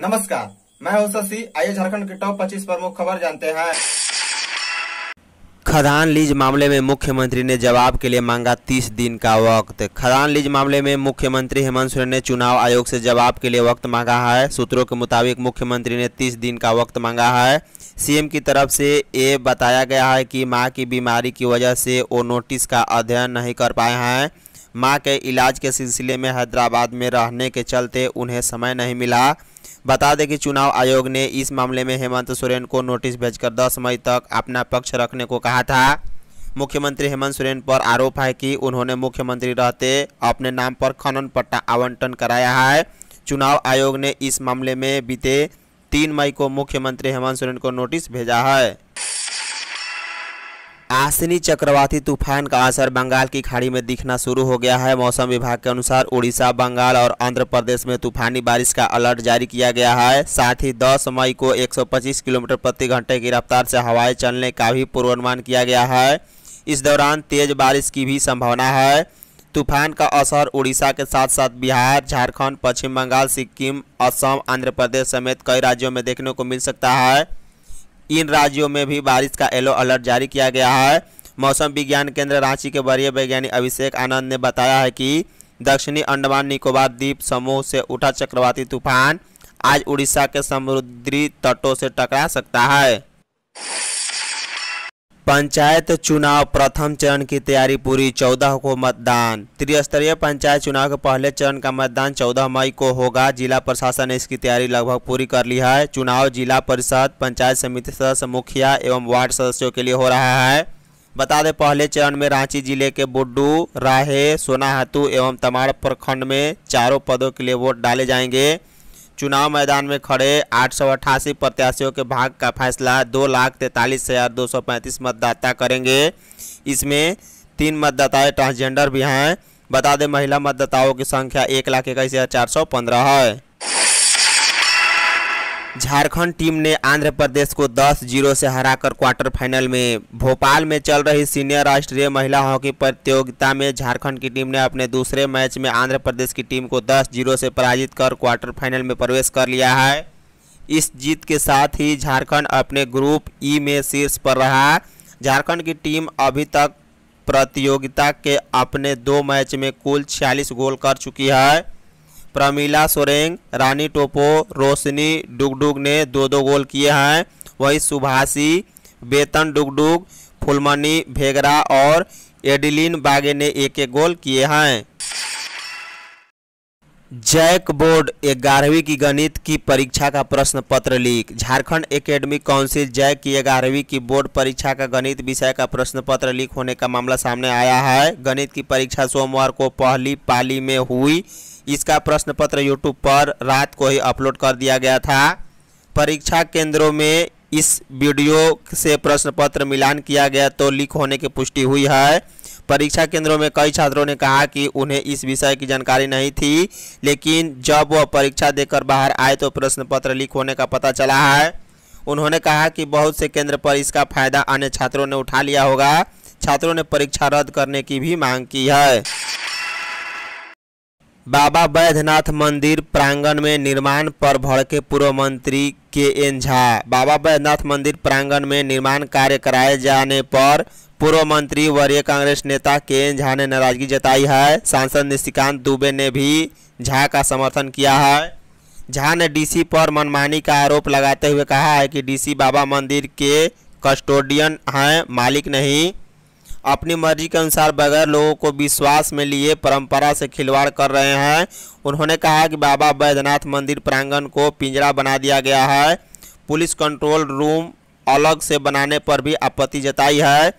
नमस्कार मैं हूं शशि आइए झारखंड के टॉप 25 प्रमुख खबर जानते हैं खदान लीज मामले में मुख्यमंत्री ने जवाब के लिए मांगा 30 दिन का वक्त खदान लीज मामले में मुख्यमंत्री हेमंत सोरेन ने चुनाव आयोग से जवाब के लिए वक्त मांगा है सूत्रों के मुताबिक मुख्यमंत्री ने 30 दिन का वक्त मांगा है सीएम की तरफ से ये बताया गया है कि मां की बीमारी की वजह से वो नोटिस का अध्ययन नहीं कर पाए हैं माँ के इलाज के सिलसिले में हैदराबाद में रहने के चलते उन्हें समय नहीं मिला बता दें कि चुनाव आयोग ने इस मामले में हेमंत सोरेन को नोटिस भेजकर 10 मई तक अपना पक्ष रखने को कहा था मुख्यमंत्री हेमंत सोरेन पर आरोप है कि उन्होंने मुख्यमंत्री रहते अपने नाम पर खनन पट्टा आवंटन कराया है चुनाव आयोग ने इस मामले में बीते तीन मई को मुख्यमंत्री हेमंत सोरेन को नोटिस भेजा है आसनी चक्रवाती तूफान का असर बंगाल की खाड़ी में दिखना शुरू हो गया है मौसम विभाग के अनुसार उड़ीसा बंगाल और आंध्र प्रदेश में तूफानी बारिश का अलर्ट जारी किया गया है साथ ही 10 मई को 125 किलोमीटर प्रति घंटे की रफ्तार से हवाएं चलने का भी पूर्वानुमान किया गया है इस दौरान तेज बारिश की भी संभावना है तूफान का असर उड़ीसा के साथ साथ बिहार झारखंड पश्चिम बंगाल सिक्किम असम आंध्र प्रदेश समेत कई राज्यों में देखने को मिल सकता है इन राज्यों में भी बारिश का येलो अलर्ट जारी किया गया है मौसम विज्ञान केंद्र रांची के वरीय वैज्ञानिक अभिषेक आनंद ने बताया है कि दक्षिणी अंडमान निकोबार द्वीप समूह से उठा चक्रवाती तूफान आज उड़ीसा के समुद्री तटों से टकरा सकता है पंचायत चुनाव प्रथम चरण की तैयारी पूरी चौदह को मतदान त्रिस्तरीय पंचायत चुनाव के पहले चरण का मतदान चौदह मई को होगा जिला प्रशासन ने इसकी तैयारी लगभग पूरी कर ली है चुनाव जिला परिषद पंचायत समिति सदस्य मुखिया एवं वार्ड सदस्यों के लिए हो रहा है बता दें पहले चरण में रांची जिले के बुड्डू राहे सोनाहातू एवं तमाड़ प्रखंड में चारों पदों के लिए वोट डाले जाएंगे चुनाव मैदान में खड़े आठ प्रत्याशियों के भाग का फैसला दो लाख तैंतालीस हज़ार दो सौ पैंतीस मतदाता करेंगे इसमें तीन मतदाताएं ट्रांसजेंडर भी हैं बता दें महिला मतदाताओं की संख्या एक लाख इक्कीस हज़ार चार सौ पंद्रह है झारखंड टीम ने आंध्र प्रदेश को 10 जीरो से हराकर क्वार्टर फाइनल में भोपाल में चल रही सीनियर राष्ट्रीय महिला हॉकी प्रतियोगिता में झारखंड की टीम ने अपने दूसरे मैच में आंध्र प्रदेश की टीम को 10 जीरो से पराजित कर क्वार्टर फाइनल में प्रवेश कर लिया है इस जीत के साथ ही झारखंड अपने ग्रुप ई में शीर्ष पर रहा झारखंड की टीम अभी तक प्रतियोगिता के अपने दो मैच में कुल छियालीस गोल कर चुकी है प्रमीला सोरेंग रानी टोपो रोशनी डुगडुग ने दो दो गोल किए हैं वहीं सुभाषी वेतन डुगडुग फुलमनी भेगरा और एडिलिन बागे ने एक एक गोल किए हैं जैक बोर्ड ग्यारहवीं की गणित की परीक्षा का प्रश्न पत्र leak Jharkhand academy council JAC की ग्यारहवीं की बोर्ड परीक्षा का गणित विषय का प्रश्न पत्र लीक होने का मामला सामने आया है गणित की परीक्षा सोमवार को पहली पाली में हुई इसका प्रश्न पत्र यूट्यूब पर रात को ही अपलोड कर दिया गया था परीक्षा केंद्रों में इस वीडियो से प्रश्न पत्र मिलान किया गया तो लीक होने की पुष्टि हुई है परीक्षा केंद्रों में कई छात्रों ने कहा कि उन्हें इस विषय की जानकारी नहीं थी लेकिन जब वह परीक्षा देकर बाहर आए तो प्रश्न पत्र लीक होने का पता चला है उन्होंने कहा कि बहुत से केंद्र पर इसका फायदा अन्य छात्रों ने उठा लिया होगा छात्रों ने परीक्षा रद्द करने की भी मांग की है बाबा बैद्यनाथ मंदिर प्रांगण में निर्माण पर भड़के पूर्व मंत्री के एन झा बाबा बैद्यनाथ मंदिर प्रांगण में निर्माण कार्य कराए जाने पर पूर्व मंत्री वरीय कांग्रेस नेता के एन झा ने नाराजगी जताई है सांसद निशिकांत दुबे ने भी झा का समर्थन किया है झा ने डीसी पर मनमानी का आरोप लगाते हुए कहा है कि डीसी बाबा मंदिर के कस्टोडियन हैं मालिक नहीं अपनी मर्जी के अनुसार बगैर लोगों को विश्वास में लिए परंपरा से खिलवाड़ कर रहे हैं उन्होंने कहा कि बाबा बैद्यनाथ मंदिर प्रांगण को पिंजरा बना दिया गया है पुलिस कंट्रोल रूम अलग से बनाने पर भी आपत्ति जताई है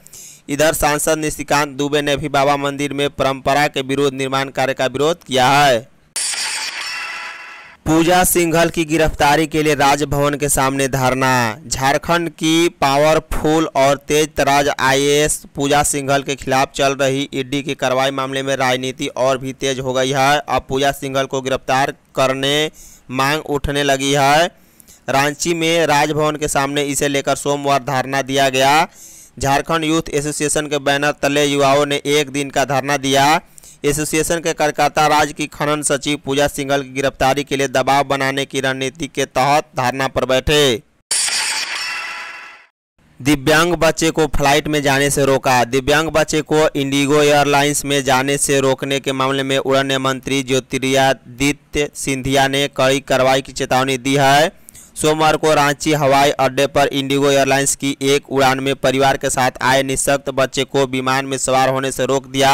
इधर सांसद निशिकांत दुबे ने भी बाबा मंदिर में परंपरा के विरोध निर्माण कार्य का विरोध किया है पूजा सिंघल की गिरफ्तारी के लिए राजभवन के सामने धरना झारखंड की पावरफुल और तेज तराज आई पूजा सिंघल के खिलाफ चल रही ईडी की कार्रवाई मामले में राजनीति और भी तेज हो गई है अब पूजा सिंघल को गिरफ्तार करने मांग उठने लगी है रांची में राजभवन के सामने इसे लेकर सोमवार धरना दिया गया झारखंड यूथ एसोसिएशन के बैनर तले युवाओं ने एक दिन का धरना दिया एसोसिएशन के कलकत्ता राज्य की खनन सचिव पूजा सिंघल की गिरफ्तारी के लिए दबाव बनाने की रणनीति के तहत धरना पर बैठे दिव्यांग बच्चे को फ्लाइट में जाने से रोका दिव्यांग बच्चे को इंडिगो एयरलाइंस में जाने से रोकने के मामले में उड़न मंत्री ज्योतिरादित्य सिंधिया ने कड़ी कार्रवाई की चेतावनी दी है सोमवार को रांची हवाई अड्डे पर इंडिगो एयरलाइंस की एक उड़ान में परिवार के साथ आए निशक्त बच्चे को विमान में सवार होने से रोक दिया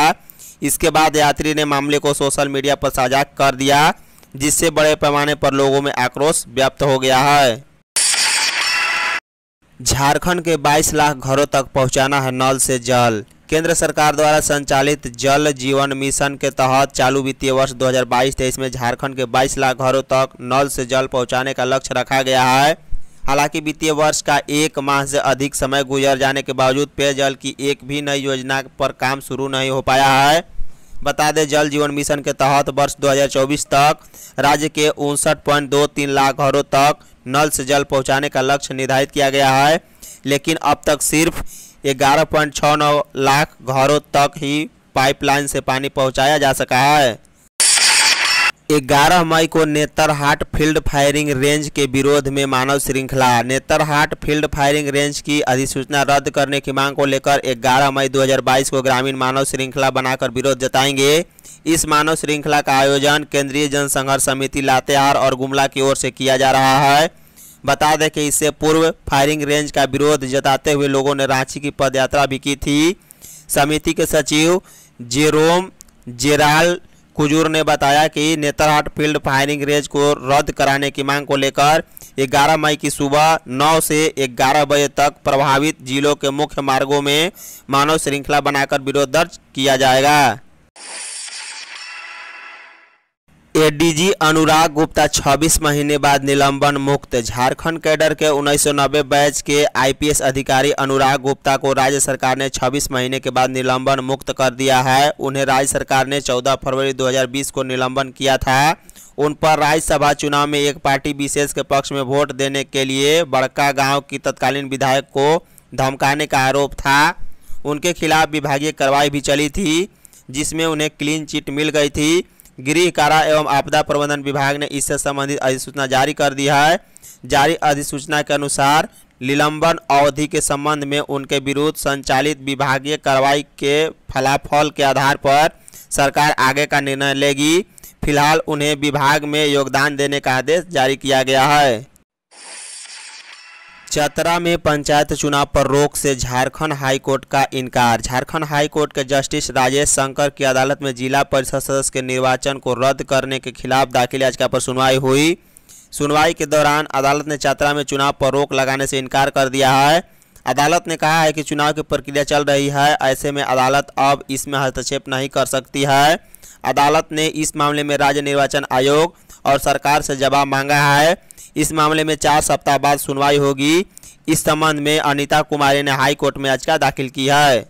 इसके बाद यात्री ने मामले को सोशल मीडिया पर साझा कर दिया जिससे बड़े पैमाने पर लोगों में आक्रोश व्याप्त हो गया है झारखंड के 22 लाख घरों तक पहुंचाना है नल से जल केंद्र सरकार द्वारा संचालित जल जीवन मिशन के तहत चालू वित्तीय वर्ष 2022-23 में झारखंड के 22 लाख घरों तक नल से जल पहुंचाने का लक्ष्य रखा गया है हालांकि वित्तीय वर्ष का एक माह से अधिक समय गुजर जाने के बावजूद पेयजल की एक भी नई योजना पर काम शुरू नहीं हो पाया है बता दें जल जीवन मिशन के तहत वर्ष 2024 तक राज्य के उनसठ लाख घरों तक नल से जल पहुंचाने का लक्ष्य निर्धारित किया गया है लेकिन अब तक सिर्फ ग्यारह पॉइंट छः नौ लाख घरों तक ही पाइपलाइन से पानी पहुंचाया जा सका है 11 मई को नेतरहाट फील्ड फायरिंग रेंज के विरोध में मानव श्रृंखला नेतरहाट फील्ड फायरिंग रेंज की अधिसूचना रद्द करने की मांग को लेकर 11 मई 2022 को ग्रामीण मानव श्रृंखला बनाकर विरोध जताएंगे इस मानव श्रृंखला का आयोजन केंद्रीय जनसंघर्ष समिति लातेहार और गुमला की ओर से किया जा रहा है बता दें कि इससे पूर्व फायरिंग रेंज का विरोध जताते हुए लोगों ने रांची की पदयात्रा भी की थी समिति के सचिव जेरोम जेराल कुजूर ने बताया कि नेतरहाट फील्ड फायरिंग रेंज को रद्द कराने की मांग को लेकर 11 मई की सुबह 9 से 11 बजे तक प्रभावित जिलों के मुख्य मार्गों में मानव श्रृंखला बनाकर विरोध दर्ज किया जाएगा एडीजी अनुराग गुप्ता 26 महीने बाद निलंबन मुक्त झारखंड कैडर के 1990 बैच के आईपीएस अधिकारी अनुराग गुप्ता को राज्य सरकार ने 26 महीने के बाद निलंबन मुक्त कर दिया है उन्हें राज्य सरकार ने 14 फरवरी 2020 को निलंबन किया था उन पर राज्यसभा चुनाव में एक पार्टी विशेष के पक्ष में वोट देने के लिए बड़का गाँव की तत्कालीन विधायक को धमकाने का आरोप था उनके खिलाफ विभागीय कार्रवाई भी चली थी जिसमें उन्हें क्लीन चिट मिल गई थी गृह कारा एवं आपदा प्रबंधन विभाग ने इससे संबंधित अधिसूचना जारी कर दी है जारी अधिसूचना के अनुसार निलंबन अवधि के संबंध में उनके विरुद्ध संचालित विभागीय कार्रवाई के फलाफल के आधार पर सरकार आगे का निर्णय लेगी फिलहाल उन्हें विभाग में योगदान देने का आदेश जारी किया गया है चतरा में पंचायत चुनाव पर रोक से झारखंड हाईकोर्ट का इनकार झारखंड हाईकोर्ट के जस्टिस राजेश शंकर की अदालत में जिला परिषद सदस्य के निर्वाचन को रद्द करने के खिलाफ दाखिल याचिका पर सुनवाई हुई सुनवाई के दौरान अदालत ने चतरा में चुनाव पर रोक लगाने से इनकार कर दिया है अदालत ने कहा है कि चुनाव की प्रक्रिया चल रही है ऐसे में अदालत अब इसमें हस्तक्षेप नहीं कर सकती है अदालत ने इस मामले में राज्य निर्वाचन आयोग और सरकार से जवाब मांगा है इस मामले में चार सप्ताह बाद सुनवाई होगी इस संबंध में अनिता कुमारी ने हाई कोर्ट में याचिका दाखिल की है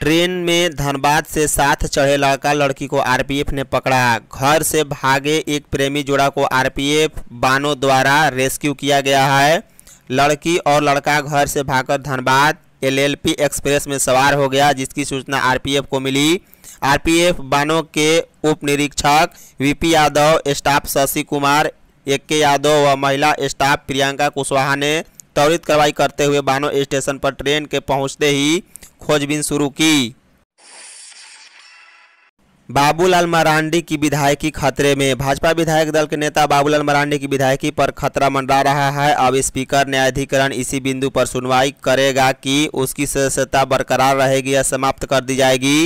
ट्रेन में धनबाद से साथ चढ़े लड़का लड़की को आरपीएफ ने पकड़ा घर से भागे एक प्रेमी जोड़ा को आरपीएफ बानो द्वारा रेस्क्यू किया गया है लड़की और लड़का घर से भागकर धनबाद एलएलपी एक्सप्रेस में सवार हो गया जिसकी सूचना आरपीएफ को मिली आरपीएफ बानों के उप निरीक्षक वीपी यादव स्टाफ शशि कुमार ए के यादव व महिला स्टाफ प्रियंका कुशवाहा ने त्वरित कार्रवाई करते हुए बानो स्टेशन पर ट्रेन के पहुंचते ही खोजबीन शुरू की बाबूलाल मरांडी की विधायकी खतरे में भाजपा विधायक दल के नेता बाबूलाल मरांडी की विधायकी पर खतरा मंडरा रहा है अब स्पीकर न्यायाधिकरण इसी बिंदु पर सुनवाई करेगा कि उसकी सदस्यता बरकरार रहेगी या समाप्त कर दी जाएगी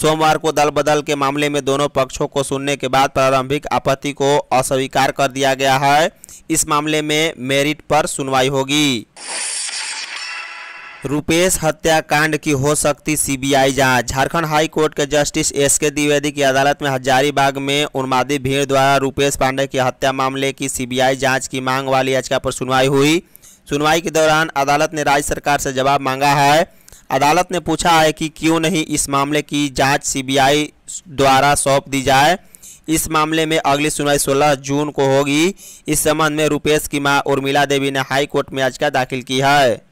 सोमवार को दल बदल के मामले में दोनों पक्षों को सुनने के बाद प्रारंभिक आपत्ति को अस्वीकार कर दिया गया है इस मामले में मेरिट पर सुनवाई होगी रुपेश हत्याकांड की हो सकती सीबीआई जांच झारखंड हाई कोर्ट के जस्टिस एस के द्विवेदी की अदालत में हजारीबाग में उन्मादी भीड़ द्वारा रुपेश पांडे की हत्या मामले की सीबीआई जांच की मांग वाली याचिका पर सुनवाई हुई सुनवाई के दौरान अदालत ने राज्य सरकार से जवाब मांगा है अदालत ने पूछा है कि क्यों नहीं इस मामले की जाँच सी द्वारा सौंप दी जाए इस मामले में अगली सुनवाई 16 जून को होगी इस संबंध में रुपेश की मां उर्मिला देवी ने हाई कोर्ट में याचिका दाखिल की है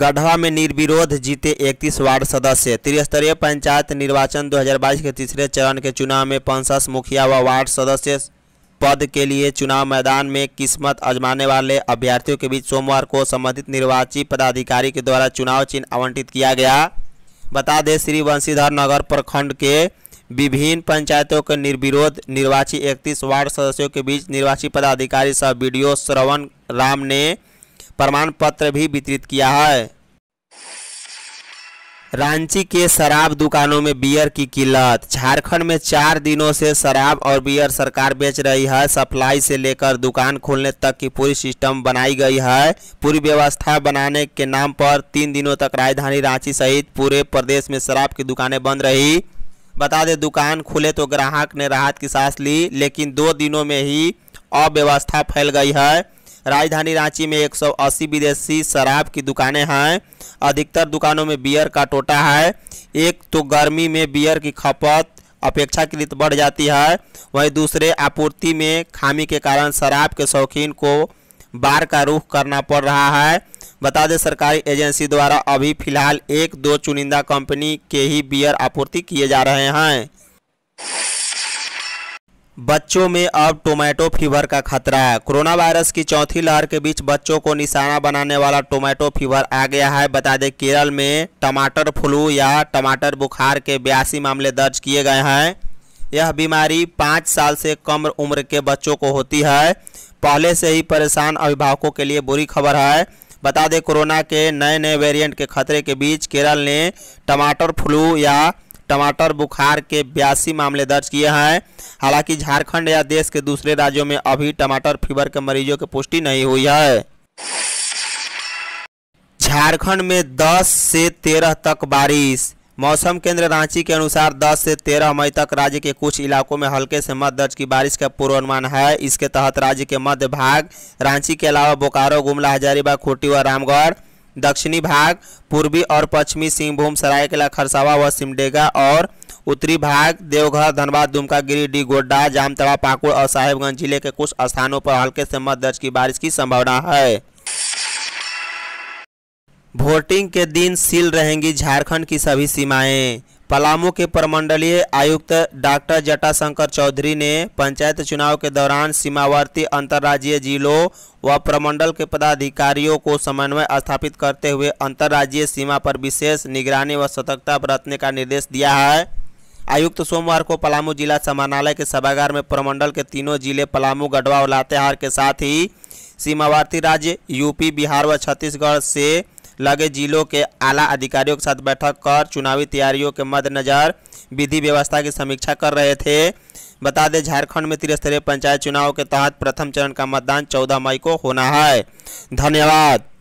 गढ़वा में निर्विरोध जीते इकतीस वार्ड सदस्य त्रिस्तरीय पंचायत निर्वाचन 2022 के तीसरे चरण के चुनाव में पंसस मुखिया व वार्ड सदस्य पद के लिए चुनाव मैदान में किस्मत आजमाने वाले अभ्यर्थियों के बीच सोमवार को संबंधित निर्वाची पदाधिकारी के द्वारा चुनाव चिन्ह आवंटित किया गया बता दें श्री वंशीधर नगर प्रखंड के विभिन्न पंचायतों के निर्विरोध निर्वाची इकतीस वार्ड सदस्यों के बीच निर्वाची पदाधिकारी सह बी श्रवण राम ने प्रमाण पत्र भी वितरित किया है रांची के शराब दुकानों में बियर की किल्लत झारखंड में चार दिनों से शराब और बियर सरकार बेच रही है सप्लाई से लेकर दुकान खोलने तक की पूरी सिस्टम बनाई गई है पूरी व्यवस्था बनाने के नाम पर तीन दिनों तक राजधानी रांची सहित पूरे प्रदेश में शराब की दुकानें बंद रही बता दें दुकान खुले तो ग्राहक ने राहत की सांस ली लेकिन दो दिनों में ही अव्यवस्था फैल गई है राजधानी रांची में 180 विदेशी शराब की दुकानें हैं अधिकतर दुकानों में बियर का टोटा है एक तो गर्मी में बियर की खपत अपेक्षाकृत बढ़ जाती है वहीं दूसरे आपूर्ति में खामी के कारण शराब के शौकीन को बार का रुख करना पड़ रहा है बता दें सरकारी एजेंसी द्वारा अभी फिलहाल एक दो चुनिंदा कंपनी के ही बियर आपूर्ति किए जा रहे हैं बच्चों में अब टोमेटो फीवर का खतरा है कोरोना वायरस की चौथी लहर के बीच बच्चों को निशाना बनाने वाला टोमेटो फीवर आ गया है बता दें केरल में टमाटर फ्लू या टमाटर बुखार के बयासी मामले दर्ज किए गए हैं यह बीमारी पाँच साल से कम उम्र के बच्चों को होती है पहले से ही परेशान अभिभावकों के लिए बुरी खबर है बता दें कोरोना के नए नए वेरियंट के खतरे के बीच केरल ने टमाटर फ्लू या टमाटर बुखार के बयासी मामले दर्ज किए हैं हालांकि झारखंड या देश के दूसरे राज्यों में अभी टमाटर फीवर के मरीजों की पुष्टि नहीं हुई है झारखंड में 10 से 13 तक बारिश मौसम केंद्र रांची के अनुसार 10 से 13 मई तक राज्य के कुछ इलाकों में हल्के से मध्य दर्ज की बारिश का पूर्वानुमान है इसके तहत राज्य के मध्य भाग रांची के अलावा बोकारो गुमला हजारीबाग खूटी व रामगढ़ दक्षिणी भाग पूर्वी और पश्चिमी सिंहभूम सरायकेला खरसावा व सिमडेगा और उत्तरी भाग देवघर धनबाद दुमका गिरिडीह गोड्डा जामतवा पाकुड़ और साहेबगंज जिले के कुछ स्थानों पर हल्के से मध्य दर्ज की बारिश की संभावना है वोटिंग के दिन सील रहेंगी झारखंड की सभी सीमाएं पलामू के प्रमंडलीय आयुक्त डॉक्टर जटाशंकर चौधरी ने पंचायत चुनाव के दौरान सीमावर्ती अंतर्राज्यीय जिलों व प्रमंडल के पदाधिकारियों को समन्वय स्थापित करते हुए अंतर्राज्यीय सीमा पर विशेष निगरानी व सतर्कता बरतने का निर्देश दिया है आयुक्त सोमवार को पलामू जिला समानालय के सभागार में प्रमंडल के तीनों जिले पलामू गढ़वा और लातेहार के साथ ही सीमावर्ती राज्य यूपी बिहार व छत्तीसगढ़ से लगे जिलों के आला अधिकारियों के साथ बैठक कर चुनावी तैयारियों के मद्देनज़र विधि व्यवस्था की समीक्षा कर रहे थे बता दें झारखंड में त्रिस्तरीय पंचायत चुनाव के तहत प्रथम चरण का मतदान चौदह मई को होना है धन्यवाद